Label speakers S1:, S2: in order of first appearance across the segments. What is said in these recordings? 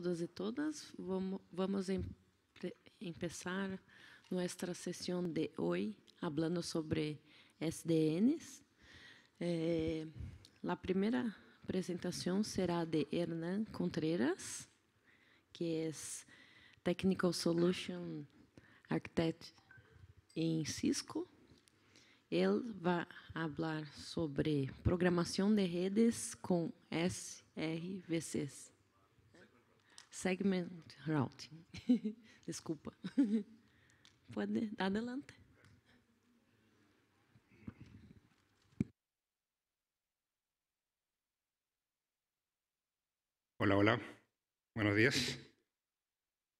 S1: todas e todas. Vamos, vamos em, empezar nossa sessão de hoje, falando sobre SDNs. Eh, a primeira apresentação será de Hernán Contreras, que é Technical Solution Architect em Cisco. Ele vai falar sobre programação de redes com SRVCs. segment routing. Disculpa. Puede, adelante.
S2: Hola, hola. Buenos días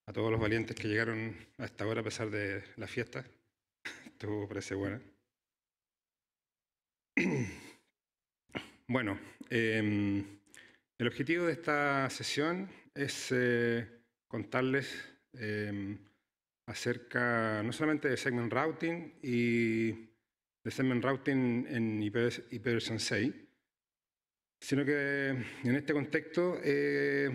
S2: a todos los valientes que llegaron a esta hora a pesar de la fiesta. Esto parece buena. Bueno, em, el objetivo de esta sesión es eh, contarles em, acerca no solamente de segment routing y de segment routing en IPv6, sino que en este contexto eh,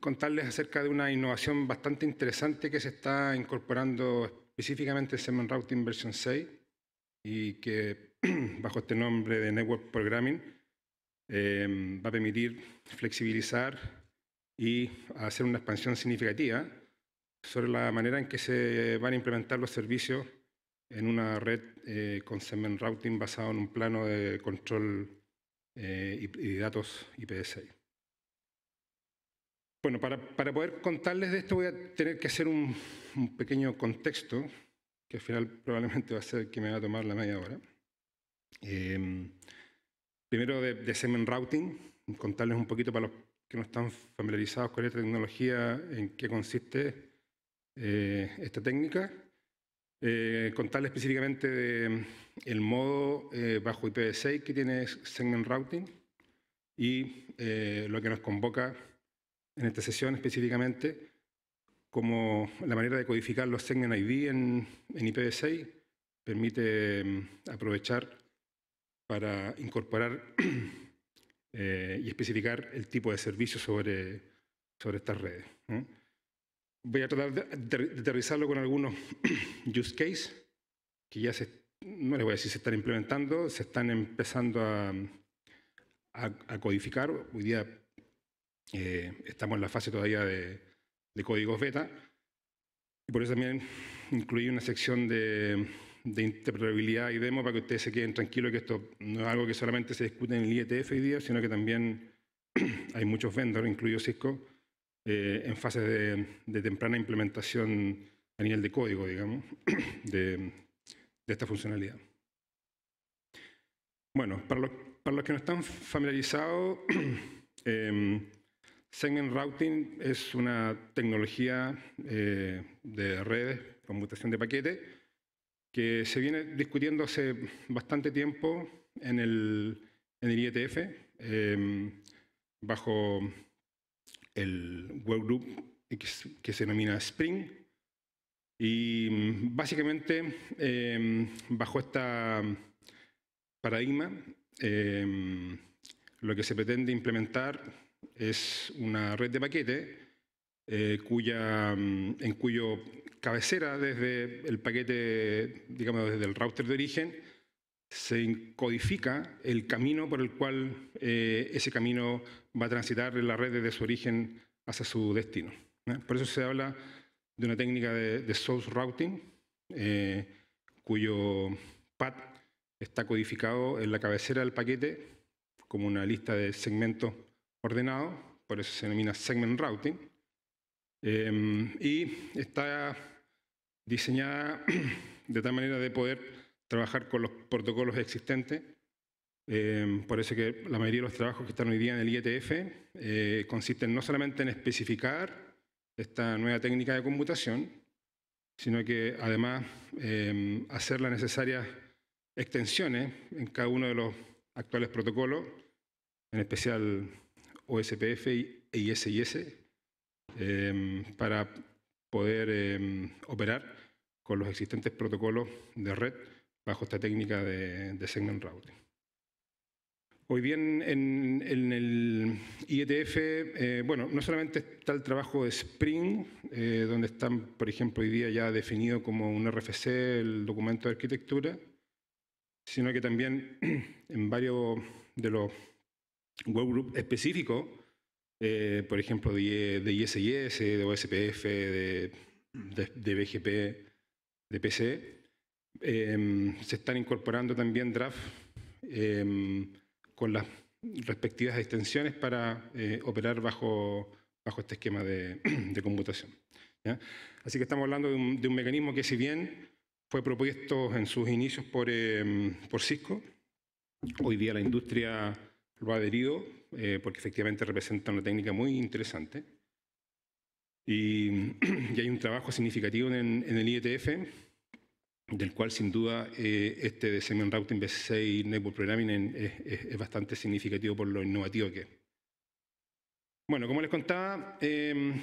S2: contarles acerca de una innovación bastante interesante que se está incorporando específicamente en Segment Routing versión 6 y que bajo este nombre de Network Programming em, va a permitir flexibilizar y hacer una expansión significativa sobre la manera en que se van a implementar los servicios en una red eh, con segment routing basado en un plano de control eh, y, datos IPv6. Bueno, para, para, poder contarles de esto voy a tener que hacer un, pequeño contexto, que al final probablemente va a ser que me va a tomar la media hora. Em, primero de, de segment routing, contarles un poquito para los que no están familiarizados con esta tecnología, en qué consiste eh, esta técnica. Eh, específicamente de, mm, el modo eh, bajo IPv6 que tiene Segment Routing y eh, lo que nos convoca en esta sesión específicamente como la manera de codificar los Segment ID en, en IPv6 permite mm, aprovechar para incorporar Eh, y especificar el tipo de servicio sobre, sobre estas redes. Voy a tratar de, aterrizarlo con algunos use cases que ya se, no les voy a decir se están implementando, se están empezando a, a, codificar. Hoy día eh, estamos en la fase todavía de, de códigos beta y por eso también incluí una sección de de interoperabilidad y demo para que ustedes se queden tranquilos que esto no es algo que solamente se discute en el IETF hoy día, sino que también hay muchos vendors, incluido Cisco, eh, en fase de, temprana implementación a nivel de código, digamos, de, esta funcionalidad. Bueno, para los, que no están familiarizados, eh, em, Segment Routing es una tecnología eh, de redes, conmutación de paquetes, que se viene discutiendo hace bastante tiempo en el, en IETF, em, bajo el group que se denomina Spring. Y mm, básicamente, em, bajo esta paradigma, em, lo que se pretende implementar es una red de paquetes eh, cuya, mm, en cuyo cabecera desde el paquete, digamos, desde el router de origen, se codifica el camino por el cual eh, ese camino va a transitar en la red desde su origen hacia su destino. Por eso se habla de una técnica de, source routing, eh, cuyo path está codificado en la cabecera del paquete como una lista de segmentos ordenados, por eso se denomina segment routing, Em, y está diseñada de tal manera de poder trabajar con los protocolos existentes. Em, por eso que la mayoría de los trabajos que están hoy día en el IETF eh, consisten no solamente en especificar esta nueva técnica de conmutación, sino que además em, hacer las necesarias extensiones en cada uno de los actuales protocolos, en especial OSPF e ISIS, Em, para poder em, operar con los existentes protocolos de red bajo esta técnica de, segment routing. Hoy bien, en, el IETF, eh, bueno, no solamente está el trabajo de Spring, eh, donde están, por ejemplo, hoy día ya definido como un RFC el documento de arquitectura, sino que también en varios de los webgroups específicos eh, por ejemplo, de, de ISIS, de OSPF, de, BGP, de PC. Em, se están incorporando también draft em, con las respectivas extensiones para eh, operar bajo, bajo este esquema de, de conmutación. Así que estamos hablando de un, de un, mecanismo que si bien fue propuesto en sus inicios por, em, por Cisco, hoy día la industria lo ha adherido eh, porque efectivamente representa una técnica muy interesante. Y, hay un trabajo significativo en, el IETF, del cual sin duda eh, este de semen Routing v 6 Network Programming es, bastante significativo por lo innovativo que es. Bueno, como les contaba, em,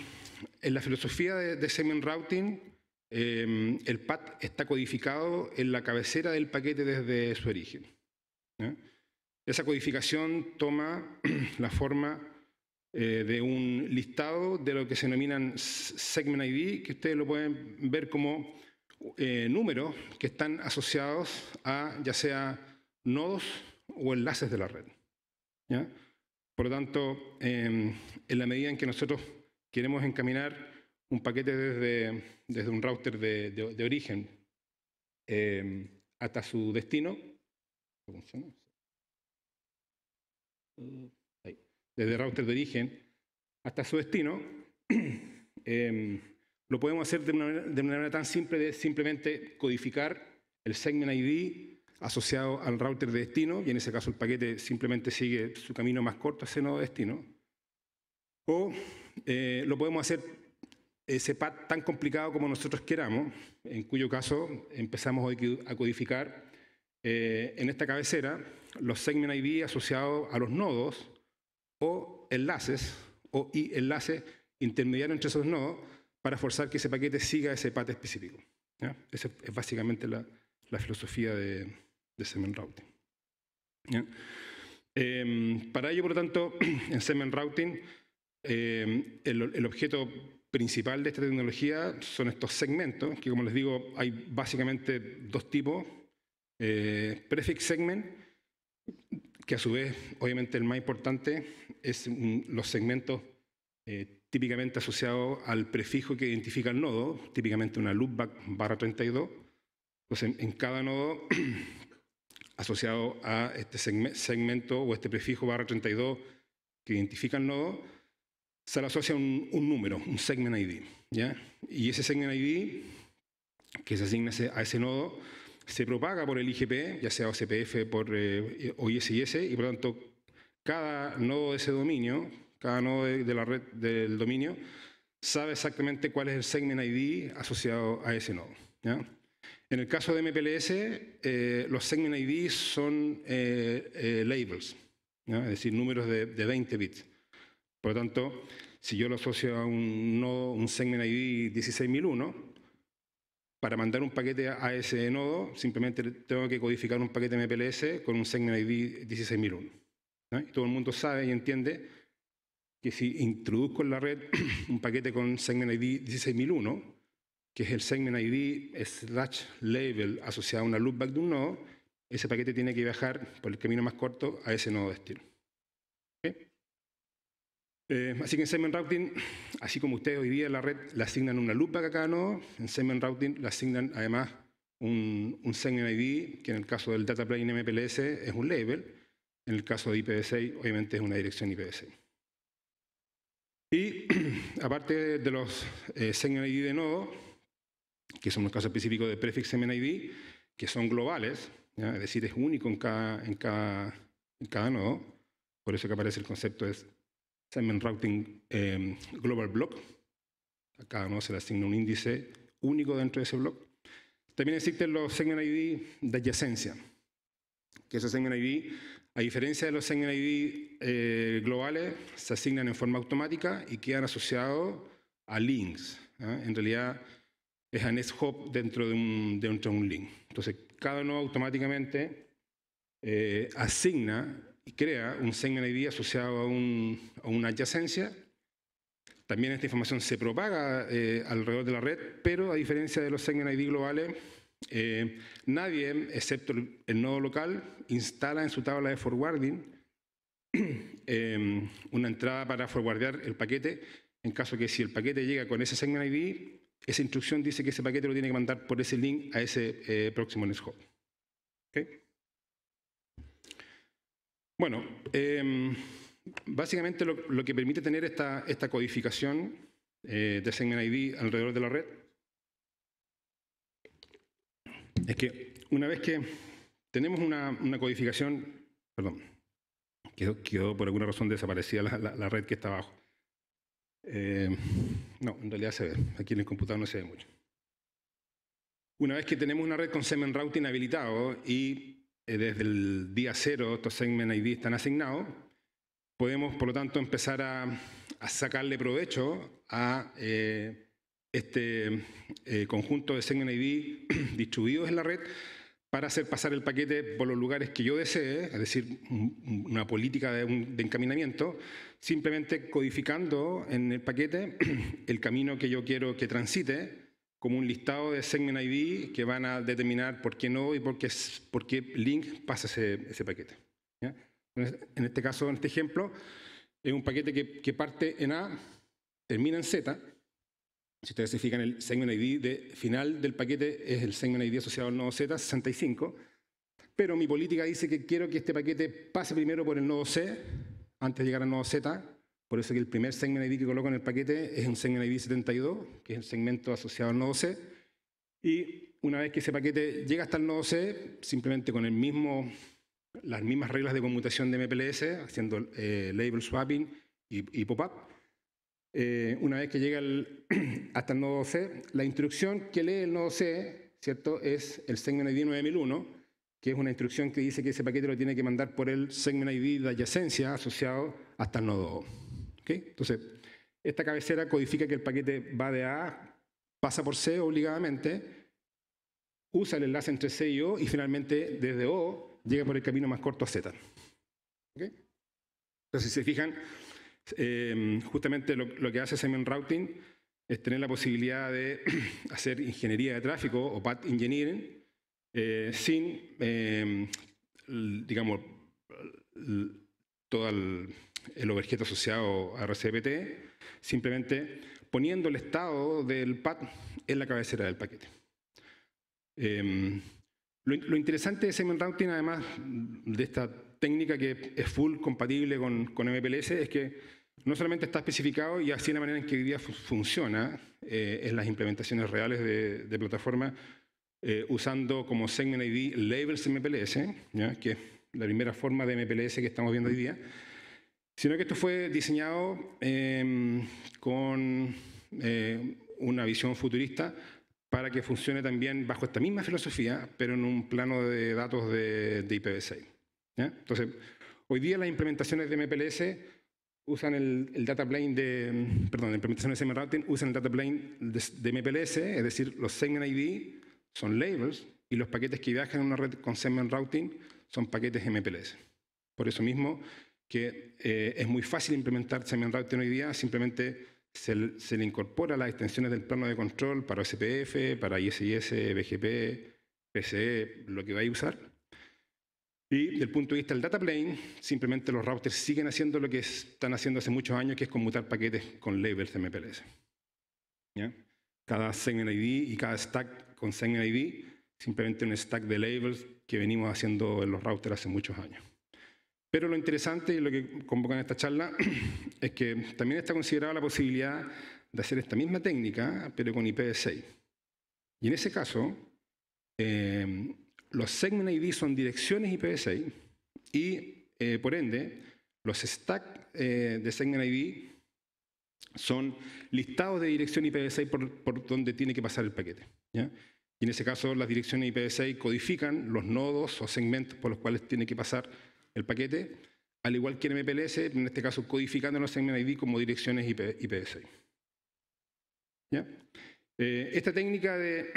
S2: en la filosofía de, de Routing, em, el PAT está codificado en la cabecera del paquete desde su origen. Esa codificación toma la forma eh, de un listado de lo que se denominan segment ID, que ustedes lo pueden ver como eh, números que están asociados a ya sea nodos o enlaces de la red. Por lo tanto, em, en la medida en que nosotros queremos encaminar un paquete desde, un router de, origen em, hasta su destino, ¿funciona? Mm. desde router de origen hasta su destino, em, lo podemos hacer de una, manera, tan simple de simplemente codificar el segment ID asociado al router de destino, y en ese caso el paquete simplemente sigue su camino más corto ese nodo destino, o eh, lo podemos hacer ese path tan complicado como nosotros queramos, en cuyo caso empezamos a codificar eh, en esta cabecera los segment ID asociados a los nodos o enlaces o y enlace entre esos nodos para forzar que ese paquete siga ese path específico. Esa es básicamente la, filosofía de, de Segment Routing. Em, para ello, por lo tanto, en Segment Routing, em, el, el, objeto principal de esta tecnología son estos segmentos, que como les digo, hay básicamente dos tipos. Eh, prefix segment, que a su vez, obviamente el más importante, es los segmentos eh, típicamente asociados al prefijo que identifica el nodo, típicamente una loopback barra 32. Entonces, en cada nodo asociado a este segmento o este prefijo barra 32 que identifica el nodo, se le asocia un, número, un segment ID. ¿ya? Y ese segment ID que se asigna a ese nodo se propaga por el IGP, ya sea OCPF por, eh, eh, y por lo tanto cada nodo de ese dominio, cada nodo de, la red del dominio, sabe exactamente cuál es el segment ID asociado a ese nodo. En el caso de MPLS, eh, los segment ID son labels, es decir, números de, 20 bits. Por lo tanto, si yo lo asocio a un nodo, un segment ID 16001, para mandar un paquete a ese nodo, simplemente tengo que codificar un paquete MPLS con un segment ID 16001. todo el mundo sabe y entiende que si introduzco en la red un paquete con segment ID 16001, que es el segment ID slash label asociado a una loopback de un nodo, ese paquete tiene que viajar por el camino más corto a ese nodo de estilo. Eh, así que en Segment Routing, así como ustedes hoy día en la red le asignan una lupa a cada nodo, en Segment Routing le asignan además un, un Segment ID, que en el caso del Data Plane MPLS es un label, en el caso de IPv6 obviamente es una dirección IPv6. Y aparte de los eh, Segment ID de nodo, que son los casos específicos de prefix Segment ID, que son globales, es decir, es único en cada, en cada, cada nodo, por eso que aparece el concepto de Segment Routing em, Global Block. A cada nodo se le asigna un índice único dentro de ese block. También existen los Segment ID de adyacencia, que esos Segment ID, a diferencia de los Segment ID eh, globales, se asignan en forma automática y quedan asociados a links. ¿ah? En realidad es a Next Hop dentro de un, dentro de un link. Entonces, cada nodo automáticamente eh, asigna y crea un segment ID asociado a, una adyacencia. También esta información se propaga eh, alrededor de la red, pero a diferencia de los segment ID globales, eh, nadie, excepto el nodo local, instala en su tabla de forwarding em, una entrada para forwardear el paquete, en caso que si el paquete llega con ese segment ID, esa instrucción dice que ese paquete lo tiene que mandar por ese link a ese eh, próximo hop. ¿Okay? Bueno, em, básicamente lo, que permite tener esta, esta codificación eh, de Segment ID alrededor de la red es que una vez que tenemos una, codificación, perdón, quedó, quedó, por alguna razón desaparecida la, la, red que está abajo. Em, no, en realidad se ve, aquí en el computador no se ve mucho. Una vez que tenemos una red con Segment Routing habilitado y eh, desde el día cero estos segment ID están asignados, podemos por lo tanto empezar a, sacarle provecho a eh, este eh, conjunto de segment ID distribuidos en la red para hacer pasar el paquete por los lugares que yo desee, es decir, una política de, de encaminamiento, simplemente codificando en el paquete el camino que yo quiero que transite como un listado de Segment ID que van a determinar por qué no y por qué, por qué link pasa ese, ese paquete. En este caso, en este ejemplo, es un paquete que, que, parte en A, termina en Z. Si ustedes se fijan, el Segment ID de, final del paquete es el Segment ID asociado al nodo Z, 65. Pero mi política dice que quiero que este paquete pase primero por el nodo C, antes de llegar al nodo Z, por eso que el primer segment ID que coloco en el paquete es un segment ID 72, que es el segmento asociado al nodo C. Y una vez que ese paquete llega hasta el nodo C, simplemente con el mismo, las mismas reglas de conmutación de MPLS, haciendo eh, label swapping y, pop-up, eh, una vez que llega hasta el nodo C, la instrucción que lee el nodo C ¿cierto? es el segment ID 9001, que es una instrucción que dice que ese paquete lo tiene que mandar por el segment ID de adyacencia asociado hasta el nodo O. Entonces, esta cabecera codifica que el paquete va de A, pasa por C obligadamente, usa el enlace entre C y O y finalmente desde O llega por el camino más corto a Z. Entonces, si se fijan, em, justamente lo, que hace Semen Routing es tener la posibilidad de hacer ingeniería de tráfico o path engineering eh, sin, em, digamos, todo el el objeto asociado a RCPT simplemente poniendo el estado del pad en la cabecera del paquete. Em, lo, interesante de segment routing, además de esta técnica que es full compatible con, MPLS, es que no solamente está especificado y así la manera en que hoy día funciona eh, en las implementaciones reales de, plataformas eh, usando como segment ID labels MPLS, que es la primera forma de MPLS que estamos viendo hoy día, Sino que esto fue diseñado em, con eh, una visión futurista para que funcione también bajo esta misma filosofía, pero en un plano de datos de, IPv6. Entonces, hoy día las implementaciones de MPLS usan el, data plane de, perdón, las implementaciones de routing usan el data plane de, MPLS, es decir, los segment ID son labels y los paquetes que viajan en una red con segment routing son paquetes MPLS. Por eso mismo, que eh, es muy fácil implementar routing hoy día, simplemente se, se, le incorpora las extensiones del plano de control para SPF, para ISIS, BGP, PCE, lo que vaya a usar. Y desde el punto de vista del data plane, simplemente los routers siguen haciendo lo que están haciendo hace muchos años, que es conmutar paquetes con labels MPLS. Cada segment ID y cada stack con segment ID, simplemente un stack de labels que venimos haciendo en los routers hace muchos años. Pero lo interesante y lo que convoca en esta charla es que también está considerada la posibilidad de hacer esta misma técnica, pero con IPv6. Y en ese caso, eh, los segment ID son direcciones IPv6 y, eh, por ende, los stacks eh, de segment ID son listados de dirección IPv6 por, por donde tiene que pasar el paquete. Y en ese caso, las direcciones IPv6 codifican los nodos o segmentos por los cuales tiene que pasar el paquete, al igual que en MPLS, en este caso codificando los Segment ID como direcciones IPv6. ¿Ya? Eh, esta técnica de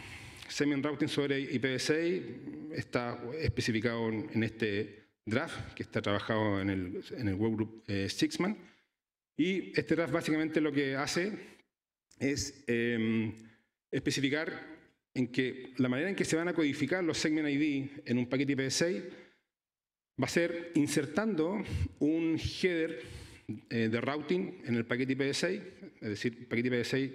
S2: Segment Routing sobre IPv6 está especificado en este draft que está trabajado en el, en el webgroup eh, Sixman. Y este draft básicamente lo que hace es em, especificar en que la manera en que se van a codificar los Segment ID en un paquete IPv6 va a ser insertando un header eh, de routing en el paquete IPv6, es decir, paquete IPv6,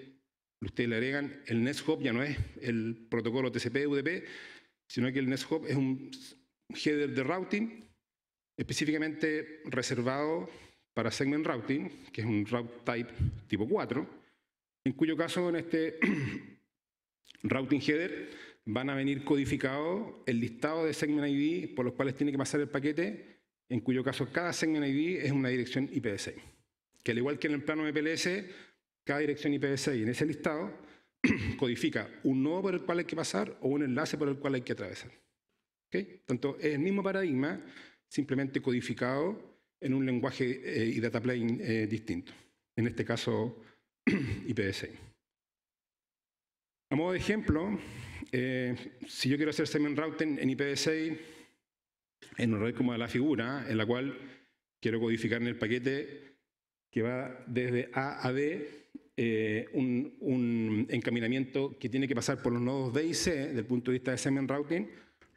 S2: ustedes le agregan, el Nest ya no es el protocolo TCP-UDP, sino que el Nest es un header de routing específicamente reservado para segment routing, que es un route type tipo 4, en cuyo caso en este routing header van a venir codificados el listado de segment ID por los cuales tiene que pasar el paquete, en cuyo caso cada segment ID es una dirección IPv6. Que al igual que en el plano MPLS, cada dirección IPv6 en ese listado codifica un nodo por el cual hay que pasar o un enlace por el cual hay que atravesar. ¿Okay? Tanto es el mismo paradigma, simplemente codificado en un lenguaje eh, y data plane eh, distinto. En este caso, IPv6. A modo de ejemplo, eh, si yo quiero hacer SEMEN routing en IPv6, en una red como la figura, en la cual quiero codificar en el paquete que va desde A a D eh, un, encaminamiento que tiene que pasar por los nodos D y C desde el punto de vista de SEMEN routing,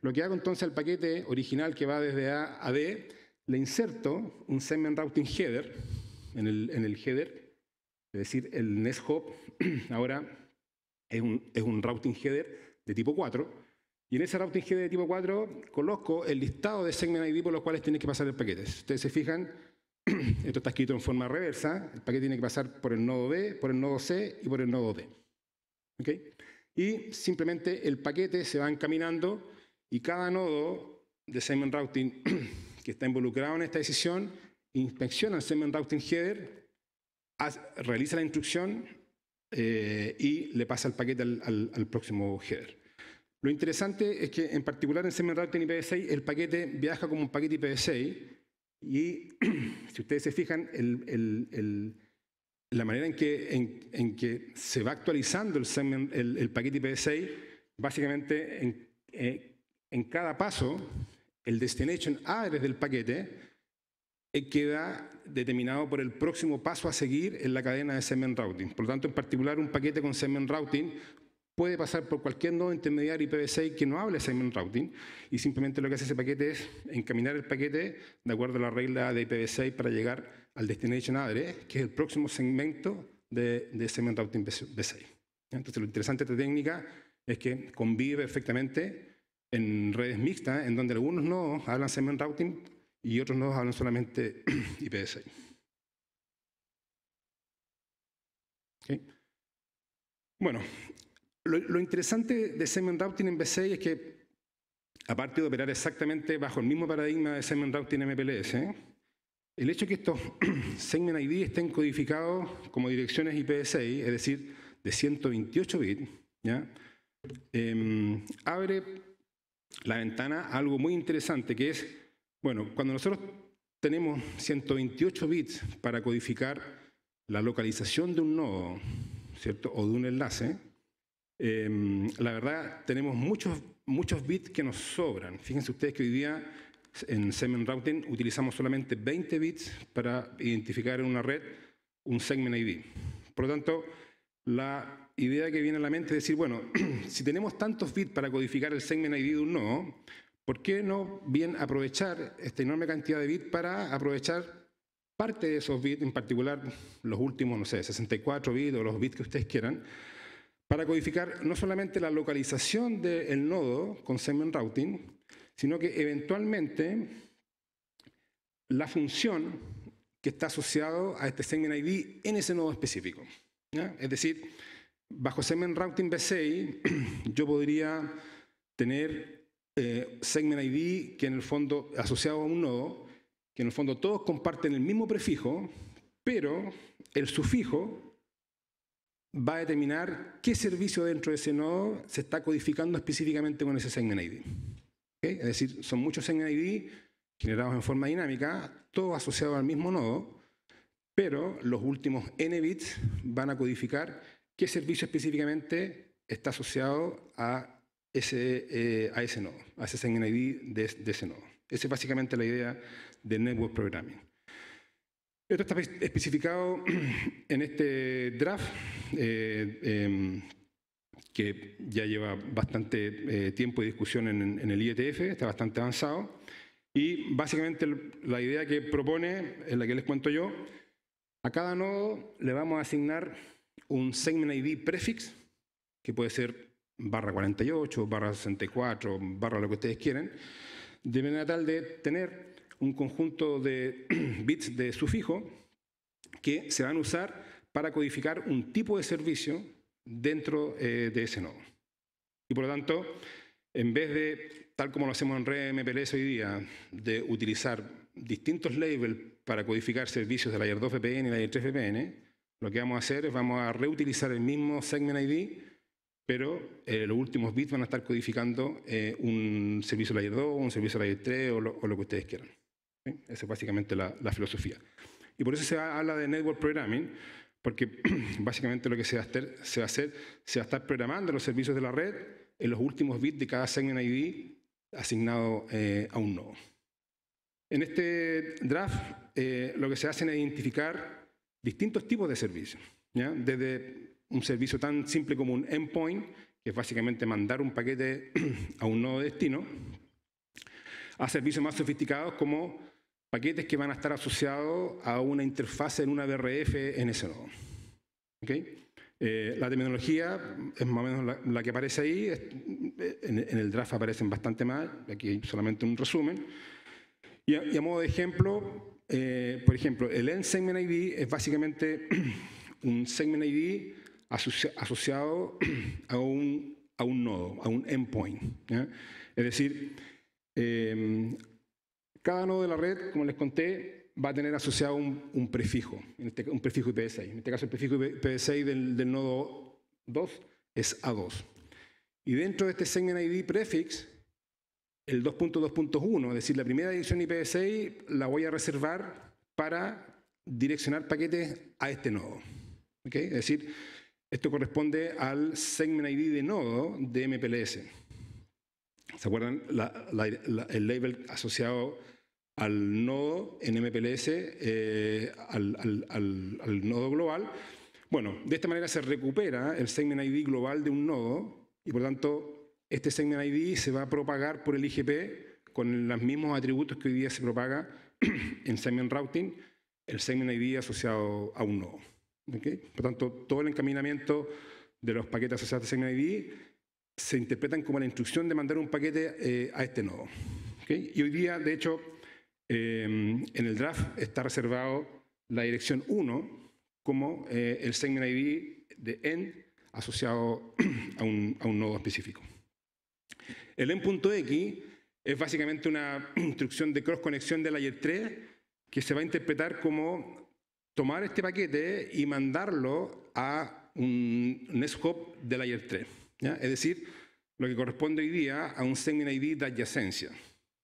S2: lo que hago entonces al paquete original que va desde A a D, le inserto un SEMEN routing header en el, header, es decir, el NESHOP. hop ahora es un, es un routing header de tipo 4, y en ese routing header de tipo 4 coloco el listado de segment ID por los cuales tiene que pasar el paquete. Si ustedes se fijan, esto está escrito en forma reversa, el paquete tiene que pasar por el nodo B, por el nodo C y por el nodo D. ¿Okay? Y simplemente el paquete se va encaminando y cada nodo de segment routing que está involucrado en esta decisión inspecciona el segment routing header, realiza la instrucción eh, y le pasa el paquete al, próximo header. Lo interesante es que en particular en SemRouting IPv6 el paquete viaja como un paquete IPv6 y si ustedes se fijan, la manera en que, se va actualizando el, paquete IPv6, básicamente en, eh, en cada paso, el destination address del paquete eh, queda determinado por el próximo paso a seguir en la cadena de segment routing. Por lo tanto, en particular, un paquete con segment routing puede pasar por cualquier nodo intermediario IPv6 que no hable segment routing y simplemente lo que hace ese paquete es encaminar el paquete de acuerdo a la regla de IPv6 para llegar al destination address, que es el próximo segmento de, segment routing v6. Entonces, lo interesante de esta técnica es que convive perfectamente en redes mixtas, en donde algunos nodos hablan segment routing y otros nodos hablan solamente IPv6. Bueno, lo, interesante de Segment Routing en V6 es que, aparte de operar exactamente bajo el mismo paradigma de Segment Routing en MPLS, el hecho de que estos Segment ID estén codificados como direcciones IPv6, es decir, de 128 bits, em, abre la ventana a algo muy interesante, que es bueno, cuando nosotros tenemos 128 bits para codificar la localización de un nodo, ¿cierto? O de un enlace, em, la verdad tenemos muchos, muchos bits que nos sobran. Fíjense ustedes que hoy día en segment routing utilizamos solamente 20 bits para identificar en una red un segment ID. Por lo tanto, la idea que viene a la mente es decir, bueno, si tenemos tantos bits para codificar el segment ID de un nodo, ¿Por qué no bien aprovechar esta enorme cantidad de bits para aprovechar parte de esos bits, en particular los últimos, no sé, 64 bits o los bits que ustedes quieran, para codificar no solamente la localización del nodo con segment routing, sino que eventualmente la función que está asociado a este segment ID en ese nodo específico. Es decir, bajo segment routing B6 yo podría tener eh, Segment ID, que en el fondo, asociado a un nodo, que en el fondo todos comparten el mismo prefijo, pero el sufijo va a determinar qué servicio dentro de ese nodo se está codificando específicamente con ese Segment ID. Es decir, son muchos Segment ID generados en forma dinámica, todos asociados al mismo nodo, pero los últimos n bits van a codificar qué servicio específicamente está asociado a eh, a ese nodo, a ese segment de, de, ese nodo. Esa es básicamente la idea de Network Programming. Esto está especificado en este draft, eh, em, que ya lleva bastante eh, tiempo de discusión en, en el IETF, está bastante avanzado. Y básicamente la idea que propone, es la que les cuento yo, a cada nodo le vamos a asignar un segment ID prefix, que puede ser barra 48, barra 64, barra lo que ustedes quieran, de manera tal de tener un conjunto de bits de sufijo que se van a usar para codificar un tipo de servicio dentro eh, de ese nodo. Y por lo tanto, en vez de, tal como lo hacemos en red MPLS hoy día, de utilizar distintos labels para codificar servicios de layer 2 VPN y layer 3 VPN, lo que vamos a hacer es vamos a reutilizar el mismo segment ID pero eh, los últimos bits van a estar codificando eh, un servicio layer 2, un servicio layer 3 o lo, o lo que ustedes quieran. Esa es básicamente la, filosofía. Y por eso se habla de network programming, porque básicamente lo que se va, a hacer, se va a se va a estar programando los servicios de la red en los últimos bits de cada segment ID asignado eh, a un nodo. En este draft lo que se hace es identificar distintos tipos de servicios, ¿ya? desde un servicio tan simple como un endpoint, que es básicamente mandar un paquete a un nodo destino, a servicios más sofisticados como paquetes que van a estar asociados a una interfaz en una BRF en ese nodo. ¿Okay? Eh, la terminología es más o menos la, que aparece ahí, en, el draft aparecen bastante más, aquí solamente un resumen. Y a, modo de ejemplo, eh, por ejemplo, el end segment ID es básicamente un segment ID asociado a un, a un nodo, a un endpoint. Es decir, em, cada nodo de la red, como les conté, va a tener asociado un, prefijo, un prefijo este IPv6. En este caso, el prefijo IPv6 del, nodo 2 es A2. Y dentro de este segment ID prefix, el 2.2.1, es decir, la primera dirección IPv6 la voy a reservar para direccionar paquetes a este nodo. ¿Okay? Es decir, esto corresponde al Segment ID de nodo de MPLS. ¿Se acuerdan? el label asociado al nodo en MPLS, eh, al, nodo global. Bueno, de esta manera se recupera el Segment ID global de un nodo y por tanto este Segment ID se va a propagar por el IGP con los mismos atributos que hoy día se propaga en Segment Routing, el Segment ID asociado a un nodo. Por tanto, todo el encaminamiento de los paquetes asociados a ID se interpretan como la instrucción de mandar un paquete eh, a este nodo. Y hoy día, de hecho, eh, en el draft está reservado la dirección 1 como eh, el segment ID de end asociado a un, nodo específico. El end.x es básicamente una instrucción de cross conexión de layer 3 que se va a interpretar como tomar este paquete y mandarlo a un, Nest Hub de Layer 3. Es decir, lo que corresponde hoy día a un Segment ID de adyacencia,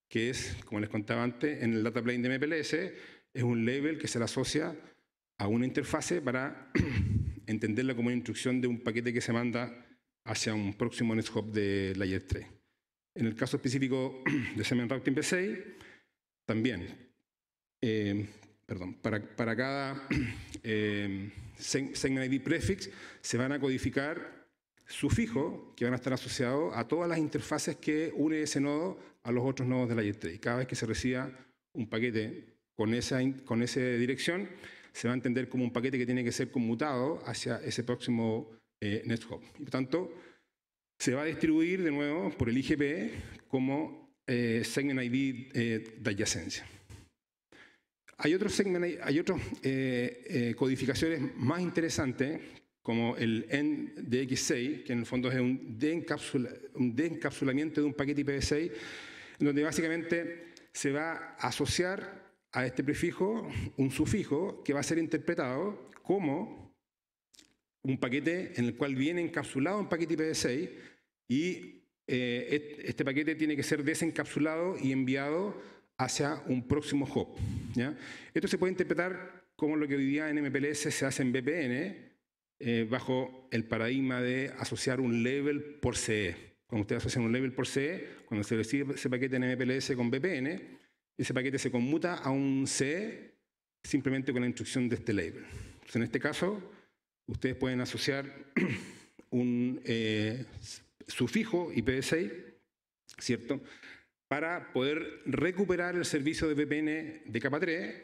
S2: que es, como les contaba antes, en el data plane de MPLS, es un label que se le asocia a una interfase para entenderla como una instrucción de un paquete que se manda hacia un próximo Nest de Layer 3. En el caso específico de Semen Routing v 6 también eh, perdón, para, cada eh, segment ID prefix se van a codificar sufijos que van a estar asociados a todas las interfaces que une ese nodo a los otros nodos de la y Cada vez que se reciba un paquete con esa, con dirección, se va a entender como un paquete que tiene que ser conmutado hacia ese próximo eh, next Y por tanto, se va a distribuir de nuevo por el IGP como eh, segment ID de adyacencia. Hay, otros hay otros eh, eh, codificaciones más interesantes, como el NDX6, que en el fondo es un, un desencapsulamiento de un paquete IPv6, donde básicamente se va a asociar a este prefijo un sufijo que va a ser interpretado como un paquete en el cual viene encapsulado un paquete IPv6 y eh, este paquete tiene que ser desencapsulado y enviado hacia un próximo hop. ¿ya? Esto se puede interpretar como lo que hoy día en MPLS se hace en VPN, eh, bajo el paradigma de asociar un level por CE. Cuando ustedes asocian un level por CE, cuando se recibe ese paquete en MPLS con VPN, ese paquete se conmuta a un CE simplemente con la instrucción de este label. en este caso, ustedes pueden asociar un eh, sufijo IPv6, ¿cierto? para poder recuperar el servicio de VPN de capa 3,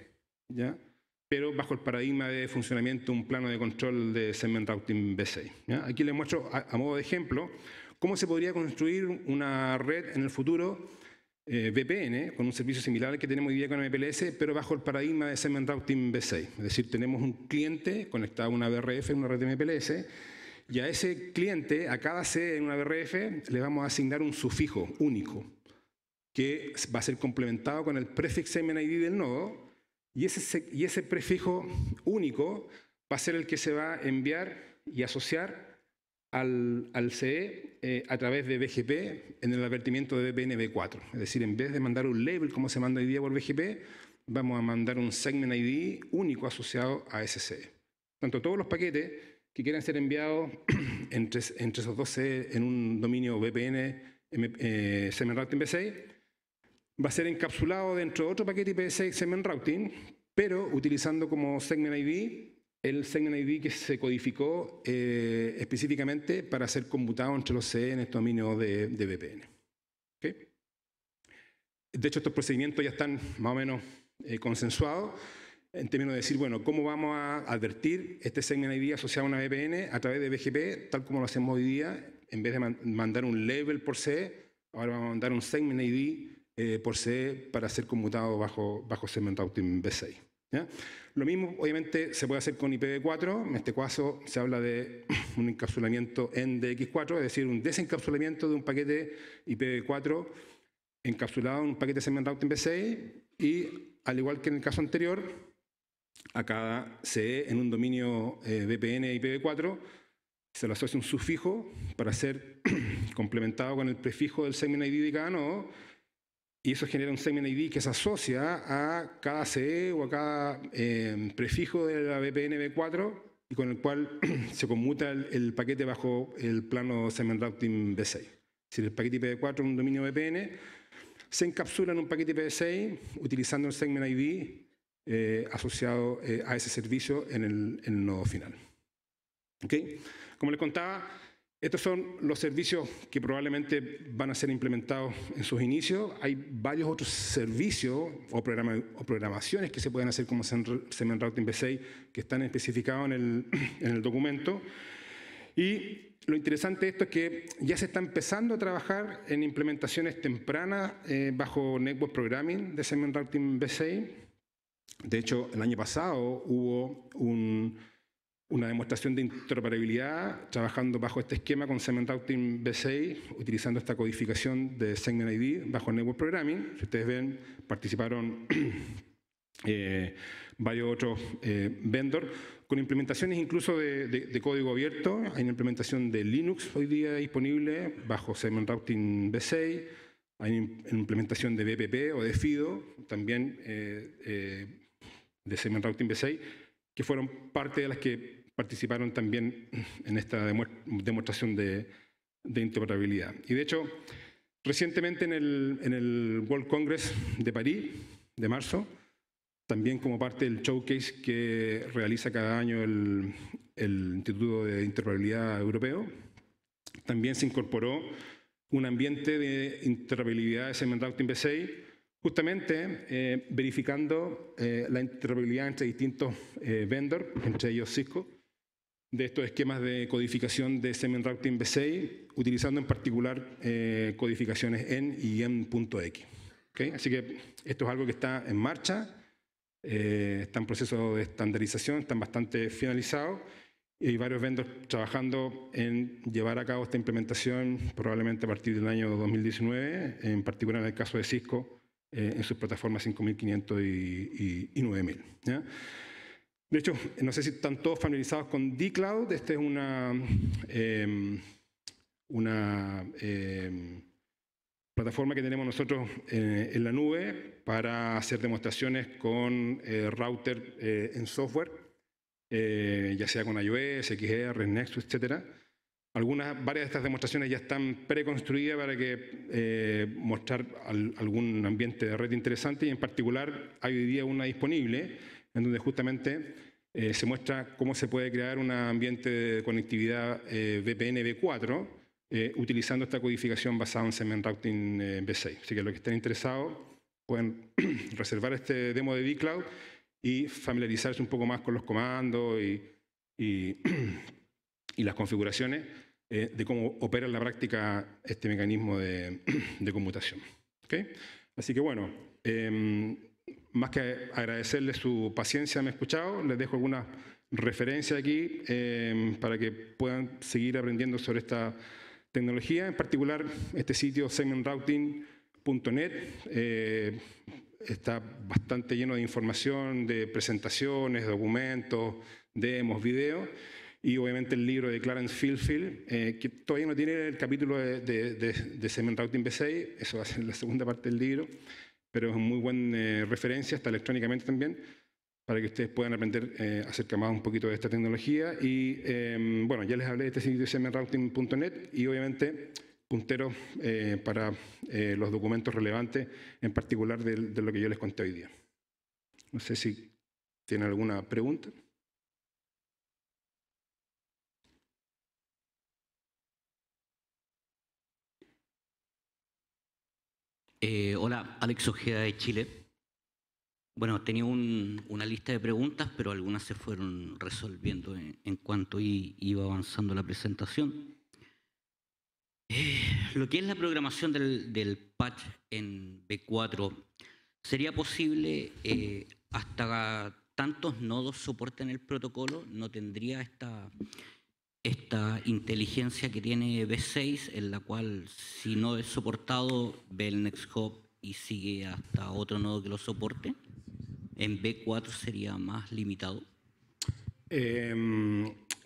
S2: pero bajo el paradigma de funcionamiento un plano de control de segment routing B6. Aquí les muestro, a, modo de ejemplo, cómo se podría construir una red en el futuro eh, VPN con un servicio similar al que tenemos hoy día con MPLS, pero bajo el paradigma de segment routing B6. Es decir, tenemos un cliente conectado a una BRF, una red de MPLS, y a ese cliente, a cada C en una BRF, le vamos a asignar un sufijo único que va a ser complementado con el prefix ID del nodo y ese, y ese prefijo único va a ser el que se va a enviar y asociar al, CE eh, a través de BGP en el advertimiento de BNB4. Es decir, en vez de mandar un label como se manda hoy día por BGP, vamos a mandar un segment ID único asociado a ese CE. Tanto todos los paquetes que quieran ser enviados entre, esos dos CE en un dominio VPN eh, segment routing v va a ser encapsulado dentro de otro paquete IPv6 Segment Routing, pero utilizando como Segment ID el Segment ID que se codificó eh, específicamente para ser computado entre los en estos dominios de, de VPN. De hecho, estos procedimientos ya están más o menos eh, consensuados en términos de decir, bueno, ¿cómo vamos a advertir este Segment ID asociado a una VPN a través de BGP, tal como lo hacemos hoy día? En vez de mandar un label por CE, ahora vamos a mandar un Segment ID eh, por CE para ser conmutado bajo, bajo segment routing B6. Lo mismo, obviamente, se puede hacer con IPv4. En este caso, se habla de un encapsulamiento en DX4, es decir, un desencapsulamiento de un paquete IPv4 encapsulado en un paquete segment routing B6 y, al igual que en el caso anterior, a cada CE en un dominio eh, VPN IPv4 se le asocia un sufijo para ser complementado con el prefijo del segment ID de cada y eso genera un segment ID que se asocia a cada CE o a cada eh, prefijo de la VPN B4 y con el cual se conmuta el, paquete bajo el plano segment routing B6. Si el paquete IPv4 es un dominio VPN, se encapsula en un paquete IPv6 utilizando el segment ID eh, asociado eh, a ese servicio en el, nodo final. ¿Ok? Como les contaba, estos son los servicios que probablemente van a ser implementados en sus inicios. Hay varios otros servicios o, programaciones que se pueden hacer como Segment Routing B6 que están especificados en el, documento. Y lo interesante de esto es que ya se está empezando a trabajar en implementaciones tempranas eh, bajo Network Programming de SemenRouting Routing B6. De hecho, el año pasado hubo un una demostración de interoperabilidad trabajando bajo este esquema con Segment Routing B6, utilizando esta codificación de Segment ID bajo Network Programming. Si ustedes ven, participaron eh, varios otros eh, vendors, con implementaciones incluso de, código abierto. Hay una implementación de Linux hoy día disponible bajo Segment Routing B6. Hay una implementación de BPP o de FIDO, también eh, de Segment Routing B6, que fueron parte de las que participaron también en esta demostración de, interoperabilidad. Y de hecho, recientemente en el, World Congress de París, de marzo, también como parte del showcase que realiza cada año el, Instituto de Interoperabilidad Europeo, también se incorporó un ambiente de interoperabilidad de segmentado 6 justamente eh, verificando eh, la interoperabilidad entre distintos eh, vendors, entre ellos Cisco, de estos esquemas de codificación de Semen Routing B6, utilizando en particular eh, codificaciones en y en.x. ¿Okay? Así que esto es algo que está en marcha, eh, está en proceso de estandarización, están bastante finalizados y varios vendors trabajando en llevar a cabo esta implementación probablemente a partir del año 2019, en particular en el caso de Cisco, eh, en sus plataformas 5500 y, 9000. De hecho, no sé si están todos familiarizados con dCloud. Esta es una, em, em, plataforma que tenemos nosotros eh, en la nube para hacer demostraciones con eh, router eh, en software, ya sea con iOS, XR, Nexus, etc. Algunas, varias de estas demostraciones ya están preconstruidas para que mostrar algún ambiente de red interesante y en particular hay hoy día una disponible en donde justamente eh, se muestra cómo se puede crear un ambiente de conectividad eh, VPN V4 eh, utilizando esta codificación basada en Semen Routing V6. Así que los que estén interesados pueden reservar este demo de vCloud y familiarizarse un poco más con los comandos y, las configuraciones de cómo opera en la práctica este mecanismo de, conmutación. Así que bueno, em, más que agradecerles su paciencia, me he escuchado, les dejo alguna referencia aquí em, para que puedan seguir aprendiendo sobre esta tecnología, en particular este sitio segmentrouting.net. Eh, está bastante lleno de información, de presentaciones, documentos, demos, videos, y obviamente el libro de Clarence Fieldfield, eh, que todavía no tiene el capítulo de, de, Routing B6, eso va a ser la segunda parte del libro pero es muy buena eh, referencia, hasta electrónicamente también, para que ustedes puedan aprender eh, acerca más un poquito de esta tecnología. Y em, bueno, ya les hablé de este sitio cmrouting.net y obviamente punteros eh, para los documentos relevantes, en particular de, de lo que yo les conté hoy día. No sé si tienen alguna pregunta.
S1: Eh, hola, Alex Ojeda de Chile. Bueno, tenía una lista de preguntas, pero algunas se fueron resolviendo en, cuanto iba avanzando la presentación. Eh, lo que es la programación del, patch en B4, ¿sería posible eh, hasta tantos nodos soporten el protocolo? ¿No tendría esta esta inteligencia que tiene B6, en la cual si no es soportado, ve el next hop y sigue hasta otro nodo que lo soporte. En B4 sería más limitado.
S2: Em,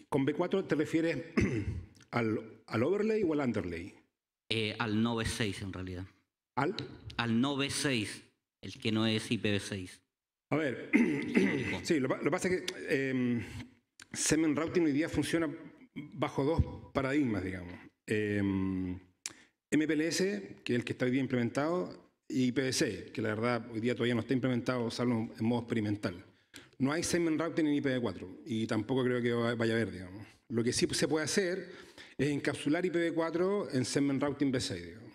S2: ¿Con B4 te refieres al, overlay o al underlay?
S1: Eh, al no B6 en realidad. ¿Al? Al no B6, el que no es IPv6.
S2: A ver, sí, lo, que pasa es que em, Semen Routing hoy día funciona bajo dos paradigmas, digamos. MPLS, em, que es el que está hoy día implementado, y IPv6, que la verdad hoy día todavía no está implementado, salvo en modo experimental. No hay semen routing en IPv4 y tampoco creo que vaya a haber, digamos. Lo que sí se puede hacer es encapsular IPv4 en semen routing v6, digamos.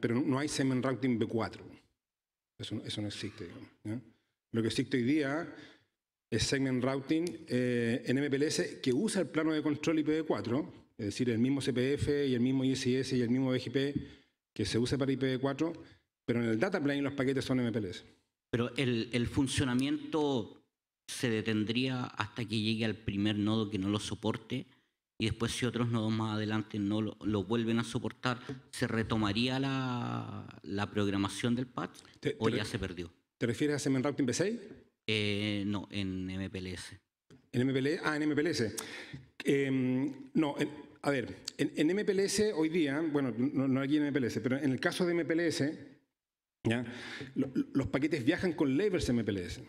S2: Pero no hay semen routing v4. Eso, no existe, Lo que existe hoy día Segment Routing eh, en MPLS que usa el plano de control IPv4, es decir, el mismo CPF y el mismo ISS y el mismo BGP que se usa para IPv4, pero en el data plane los paquetes son MPLS.
S1: Pero el, funcionamiento se detendría hasta que llegue al primer nodo que no lo soporte y después si otros nodos más adelante no lo, vuelven a soportar, ¿se retomaría la, programación del patch o ya se perdió?
S2: ¿Te refieres a Segment Routing p 6
S1: eh, no, en MPLS.
S2: ¿En MPLS? Ah, en MPLS. Em, no, a ver, en, MPLS hoy día, bueno, no, aquí en MPLS, pero en el caso de MPLS, ¿ya? Los, paquetes viajan con labels MPLS.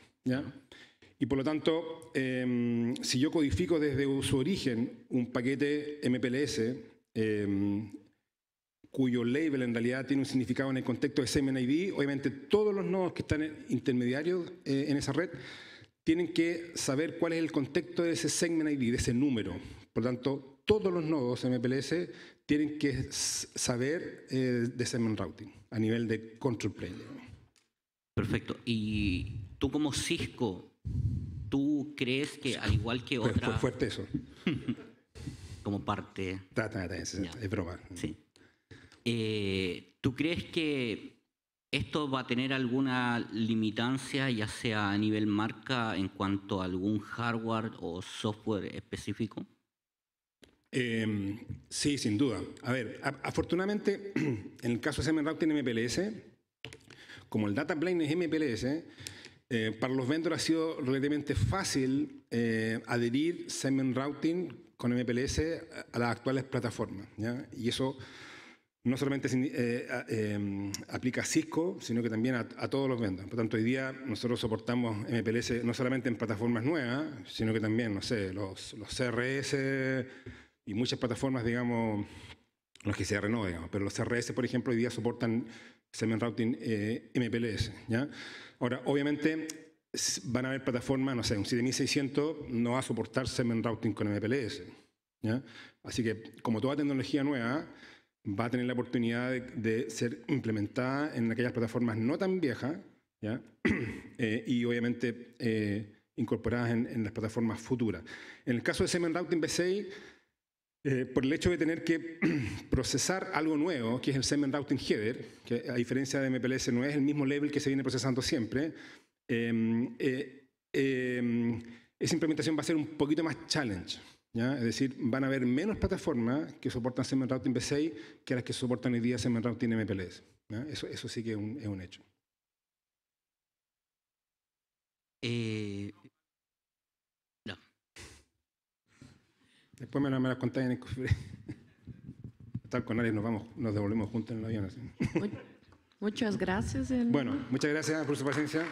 S2: Y por lo tanto, em, si yo codifico desde su origen un paquete MPLS, eh, em, cuyo label en realidad tiene un significado en el contexto de segment ID, obviamente todos los nodos que están intermediarios eh, en esa red tienen que saber cuál es el contexto de ese segment ID, de ese número. Por lo tanto, todos los nodos MPLS tienen que saber eh, de segment routing a nivel de control plane.
S1: Perfecto. Y tú como Cisco, ¿tú crees que al igual que otra... fuerte eso. como parte... Sí. Eh, ¿tú crees que esto va a tener alguna limitancia, ya sea a nivel marca, en cuanto a algún hardware o software específico?
S2: Em, sí, sin duda. A ver, afortunadamente, en el caso de ROUTING MPLS, como el data plane es MPLS, eh, para los vendors ha sido relativamente fácil eh, adherir adherir ROUTING con MPLS a las actuales plataformas. Y eso no solamente eh, em, aplica a Cisco, sino que también a, todos los vendors. Por tanto, hoy día nosotros soportamos MPLS no solamente en plataformas nuevas, sino que también, no sé, los, CRS y muchas plataformas, digamos, los que se no, digamos. Pero los CRS, por ejemplo, hoy día soportan Semen Routing eh, MPLS. ¿ya? Ahora, obviamente, van a haber plataformas, no sé, un 7600 no va a soportar Semen Routing con MPLS. Así que, como toda tecnología nueva, va a tener la oportunidad de, ser implementada en aquellas plataformas no tan viejas, ¿ya? Eh, y obviamente eh, incorporadas en, las plataformas futuras. En el caso de SEMEN Routing 6 eh, por el hecho de tener que procesar algo nuevo, que es el SEMEN Routing Header, que a diferencia de MPLS no es el mismo level que se viene procesando siempre, em, eh, em, esa implementación va a ser un poquito más challenge. Es decir, van a haber menos plataformas que soportan Segment Routing 6 que las que soportan hoy día Segment Routing MPLS. Eso, eso sí que es un, hecho. Eh, no. Después me, las contáis en el cofre. Tal con alguien nos vamos, nos devolvemos juntos en el avión. Muchas gracias. Bueno, muchas gracias por su paciencia.